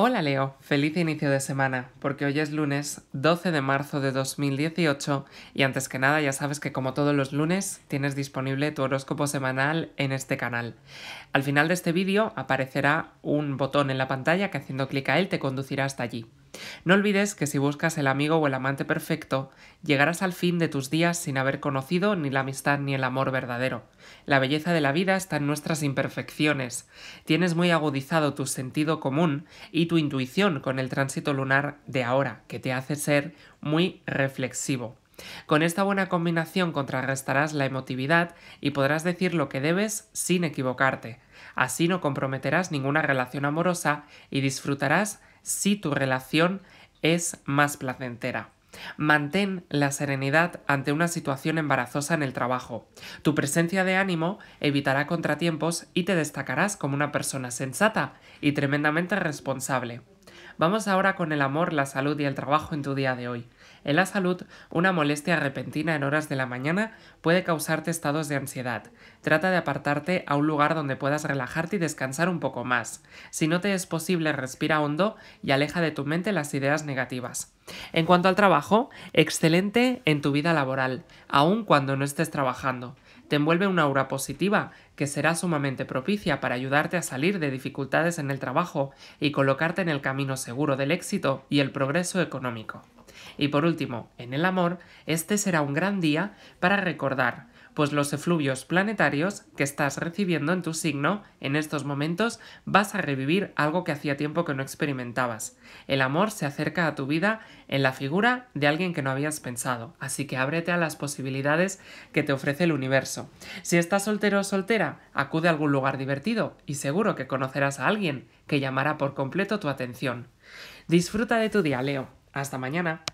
Hola Leo, feliz inicio de semana, porque hoy es lunes 12 de marzo de 2018 y antes que nada ya sabes que como todos los lunes tienes disponible tu horóscopo semanal en este canal. Al final de este vídeo aparecerá un botón en la pantalla que haciendo clic a él te conducirá hasta allí. No olvides que si buscas el amigo o el amante perfecto, llegarás al fin de tus días sin haber conocido ni la amistad ni el amor verdadero. La belleza de la vida está en nuestras imperfecciones. Tienes muy agudizado tu sentido común y tu intuición con el tránsito lunar de ahora, que te hace ser muy reflexivo. Con esta buena combinación contrarrestarás la emotividad y podrás decir lo que debes sin equivocarte. Así no comprometerás ninguna relación amorosa y disfrutarás si tu relación es más placentera. Mantén la serenidad ante una situación embarazosa en el trabajo. Tu presencia de ánimo evitará contratiempos y te destacarás como una persona sensata y tremendamente responsable. Vamos ahora con el amor, la salud y el trabajo en tu día de hoy. En la salud, una molestia repentina en horas de la mañana puede causarte estados de ansiedad. Trata de apartarte a un lugar donde puedas relajarte y descansar un poco más. Si no te es posible, respira hondo y aleja de tu mente las ideas negativas. En cuanto al trabajo, excelente en tu vida laboral, aun cuando no estés trabajando te envuelve una aura positiva que será sumamente propicia para ayudarte a salir de dificultades en el trabajo y colocarte en el camino seguro del éxito y el progreso económico. Y por último, en el amor, este será un gran día para recordar pues los efluvios planetarios que estás recibiendo en tu signo en estos momentos vas a revivir algo que hacía tiempo que no experimentabas. El amor se acerca a tu vida en la figura de alguien que no habías pensado, así que ábrete a las posibilidades que te ofrece el universo. Si estás soltero o soltera, acude a algún lugar divertido y seguro que conocerás a alguien que llamará por completo tu atención. Disfruta de tu día, Leo. Hasta mañana.